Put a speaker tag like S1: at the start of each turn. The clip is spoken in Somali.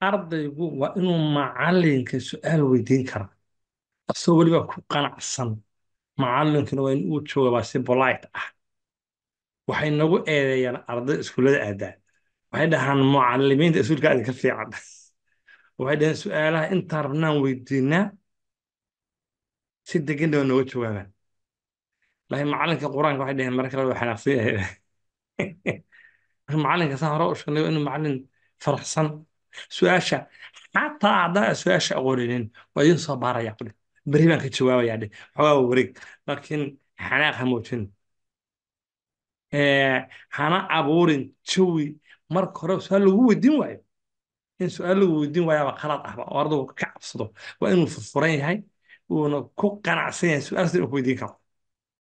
S1: ardaygu waa inuu macalinka su-aal weydiin karaa asagoo welibaa ku qanacsan macalinkuna waa in uu joogabaa si bolite ah waxay nagu eedeeyaan ardayda iskuullada aadaa waxay dhahaan mucalimiinta isuulka ka fiican waxay dhahaan su-aalaha intaan rabnaan weydiinaa si degan daba nooga jawaabaan laakiin macalinka qur-aanka waxay dhaheen marka kale xanaaqsi macalinka saa hore u sheegnay inuu macalin faraxsan su-aasha xataa haddaan su-aasha aqooninin waa idiin soo baaraya quli beri baan ka jawaabayaa dhe xoogaa wareeg laakiin xanaaq ha muujin hana abuurin jawi marka hore su-aal lagu weydiin waayo in su-aal lagu weydiin waayaaba khalaad ahba oo ardaygu ka cabsado waa inuu furfuran yahay uuna ku qanacsan yahay su-aal sida uu ku weydiin karo